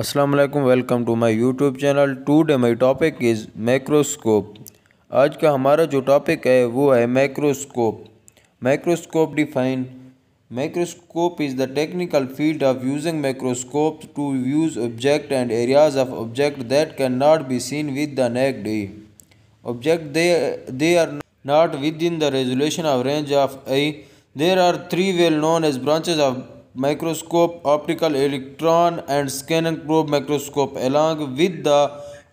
Aslam welcome to my YouTube channel today my topic is microscope आज का हमारा जो टॉपिक है वो है microscope microscope define microscope is the technical field of using microscope to use object and areas of object that can not be seen with the naked object they they are not within the resolution of range of a there are three well known as branches of microscope optical electron and scanning probe microscope along with the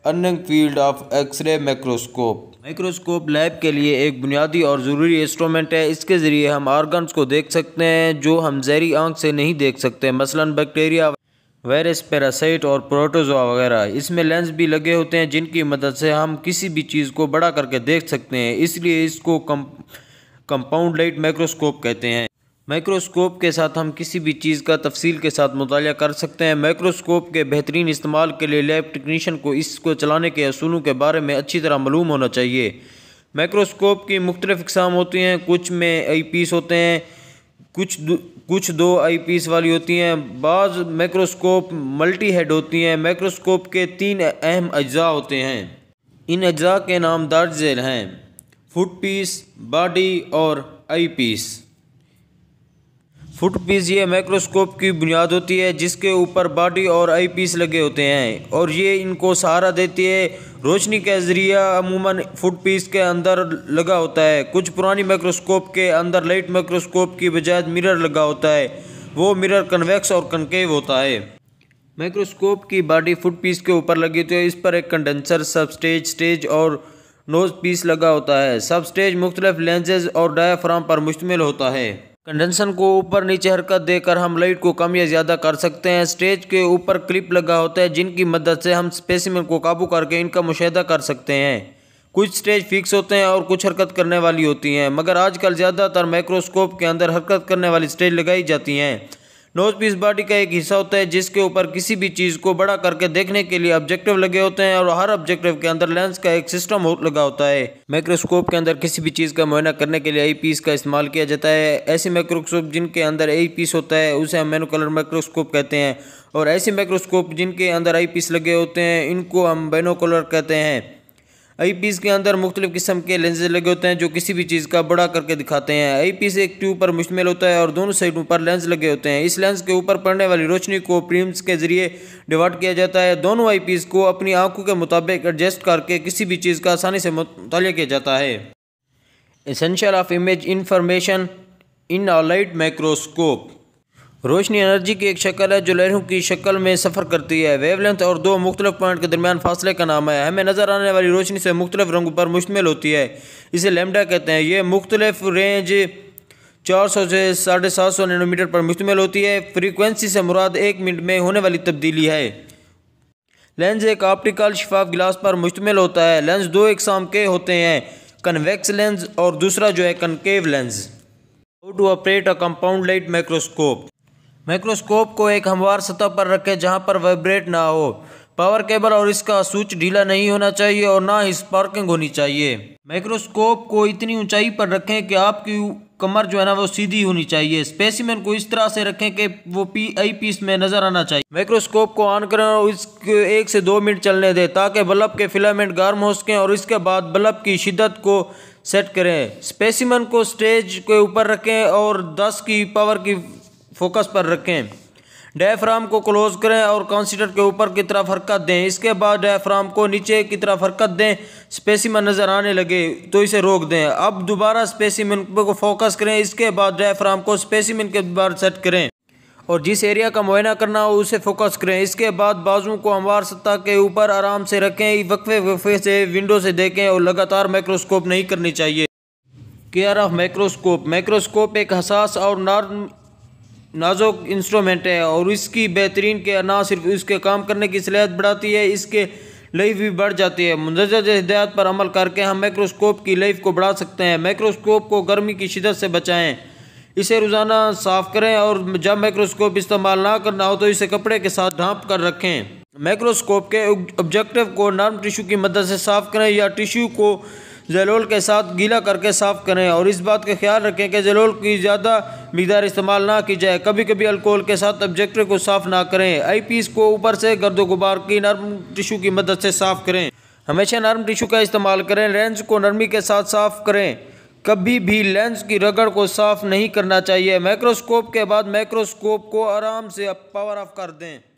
अनिंग field of X ray microscope microscope lab के लिए एक बुनियादी और ज़रूरी instrument है इसके ज़रिए हम ऑर्गन्स को देख सकते हैं जो हम जहरी आंख से नहीं देख सकते मसलन बैक्टीरिया वायरस पैरासाइट और प्रोटोजोआ वगैरह इसमें लेंस भी लगे होते हैं जिनकी मदद से हम किसी भी चीज़ को बड़ा करके देख सकते हैं इसलिए इसको कम कंपाउंड लाइट माइक्रोस्कोप कहते हैं माइक्रोस्कोप के साथ हम किसी भी चीज़ का तफसील के साथ मुताल कर सकते हैं माइक्रोस्कोप के बेहतरीन इस्तेमाल के लिए लैब टेक्नीशियन को इसको चलाने के असूलों के बारे में अच्छी तरह मालूम होना चाहिए माइक्रोस्कोप की मुख्तलिफ़ अकसाम होती हैं कुछ में आई पीस होते हैं कुछ दो, कुछ दो आई पीस वाली होती हैं बाज़ माइक्रोस्कोप मल्टी हेड होती हैं माइक्रोस्कोप के तीन अहम अज्जा होते हैं इन अज्जा के नाम दर्ज हैं फुट पीस बाडी और आई पीस फुट पीस ये माइक्रोस्कोप की बुनियाद होती है जिसके ऊपर बॉडी और आई पीस लगे होते हैं और ये इनको सहारा देती है रोशनी का जरिया अमूमन फुट पीस के अंदर लगा होता है कुछ पुरानी माइक्रोस्कोप के अंदर लाइट माइक्रोस्कोप की बजाय मिरर लगा होता है वो मिरर कन्वेक्स और कनकेव होता है माइक्रोस्कोप की बॉडी फुट पीस के ऊपर लगी होती तो है इस पर एक कंडेंसर सबस्टेज स्टेज और नोज पीस लगा होता है सबस्टेज मुख्तलिफ लेंजेज और डायाफ्राम पर मुश्तमिल होता है कंडेंसन को ऊपर नीचे हरकत देकर हम लाइट को कम या ज़्यादा कर सकते हैं स्टेज के ऊपर क्लिप लगा होता है जिनकी मदद से हम स्पेसिमेंट को काबू करके इनका मुशाह कर सकते हैं कुछ स्टेज फिक्स होते हैं और कुछ हरकत करने वाली होती हैं मगर आजकल ज़्यादातर माइक्रोस्कोप के अंदर हरकत करने वाली स्टेज लगाई जाती हैं नोज पीस बॉडी का एक हिस्सा होता है जिसके ऊपर किसी भी चीज़ को बड़ा करके देखने के लिए ऑब्जेक्टिव लगे होते हैं और हर ऑब्जेक्टिव के अंदर लेंस का एक सिस्टम हो लगा होता है माइक्रोस्कोप के अंदर किसी भी चीज़ का मुआयना करने के लिए आई पीस का इस्तेमाल किया जाता है ऐसे माइक्रोस्कोप जिनके अंदर आई पीस होता है उसे हम मेनोकलर माइक्रोस्कोप कहते हैं और ऐसे माइक्रोस्कोप जिनके अंदर आई पीस लगे होते हैं इनको हम बेनोकुलर कहते हैं आई पीस के अंदर मुख्तलिफ़ किस्म के लेंजेज लगे होते हैं जो किसी भी चीज़ का बड़ा करके दिखाते हैं आई पीस एक ट्यूब पर मुश्तमिल होता है और दोनों साइडों पर लेंस लगे होते हैं इस लेंस के ऊपर पड़ने वाली रोशनी को प्रीम्स के जरिए डिवाइड किया जाता है दोनों आई पीस को अपनी आंखों के मुताबिक एडजस्ट करके किसी भी चीज़ का आसानी से मुताल किया जाता है essential of image information in a light microscope रोशनी एनर्जी की एक शक्ल है जो लहरों की शक्ल में सफ़र करती है वेवलेंथ और दो मुख्तलिफ पॉइंट के दरमियान फासले का नाम है हमें नज़र आने वाली रोशनी से मुख्तलिफ रंगों पर मुश्तमिल होती है इसे लेमडा कहते हैं ये मुख्तलिफ रेंज चार सौ से साढ़े सात सौ नैनोमीटर पर मुश्तमिल होती है फ्रीक्वेंसी से मुराद एक मिनट में होने वाली तब्दीली है लेंस एक ऑप्टिकल शिफाफ गिलास पर मुश्तमिल होता है लेंस दो इकसाम के होते हैं कन्वेक्स लेंस और दूसरा जो है concave lens how to operate a compound light microscope microscope को एक हमवार सतह पर रखें जहां पर वाइब्रेट ना हो पावर केबल और इसका स्विच ढीला नहीं होना चाहिए और ना ही स्पार्किंग होनी चाहिए माइक्रोस्कोप को इतनी ऊंचाई पर रखें कि आपकी कमर जो है ना वो सीधी होनी चाहिए स्पेसिमेन को इस तरह से रखें कि वो पी आई पीस में नजर आना चाहिए माइक्रोस्कोप को ऑन करें और इसके एक से दो मिनट चलने दें ताकि बल्ब के फिलामेंट गर्म हो सकें और इसके बाद बल्ब की शिदत को सेट करें स्पेसिमन को स्टेज के ऊपर रखें और 10 की पावर की फोकस पर रखें डायफ्राम को क्लोज करें और कॉन्सीटर के ऊपर की तरफ हरकत दें इसके बाद डायफ्राम को नीचे की तरफ हरकत दें स्पेसिमन नज़र आने लगे तो इसे रोक दें अब दोबारा स्पेसिमन को फोकस करें इसके बाद डायफ्राम को स्पेसिमन के बाद सेट करें और जिस एरिया का मुआयना करना हो उसे फोकस करें इसके बाद बाजू को हमवार सतह के ऊपर आराम से रखें वक्फे वक्फे से विंडो से देखें और लगातार माइक्रोस्कोप नहीं करनी चाहिए केयर ऑफ माइक्रोस्कोप माइक्रोस्कोप एक हसास और नॉर्म नाजुक इंस्ट्रूमेंट है और इसकी बेहतरीन के ना सिर्फ इसके काम करने की सलाहत बढ़ाती है इसके लाइफ भी बढ़ जाती है मुंदरजा हिदायत पर अमल करके हम माइक्रोस्कोप की लाइफ को बढ़ा सकते हैं माइक्रोस्कोप को गर्मी की शिदत से बचाएं इसे रोज़ाना साफ़ करें और जब माइक्रोस्कोप इस्तेमाल ना करना हो तो इसे कपड़े के साथ ढांप कर रखें माइक्रोस्कोप के ऑब्जेक्टिव को नर्म टिशू की मदद से साफ़ करें या टिशू को जेलोल के साथ गीला करके साफ़ करें और इस बात का ख्याल रखें कि जेलोल की ज़्यादा मकदार इस्तेमाल ना की जाए कभी कभी अल्कोहल के साथ ऑब्जेक्टर को साफ ना करें आई पीस को ऊपर से गर्द गुबार की नर्म टिशू की मदद से साफ करें हमेशा नर्म टिशू का इस्तेमाल करें लेंस को नरमी के साथ साफ करें कभी भी लेंस की रगड़ को साफ नहीं करना चाहिए माइक्रोस्कोप के बाद माइक्रोस्कोप को आराम से पावर ऑफ कर दें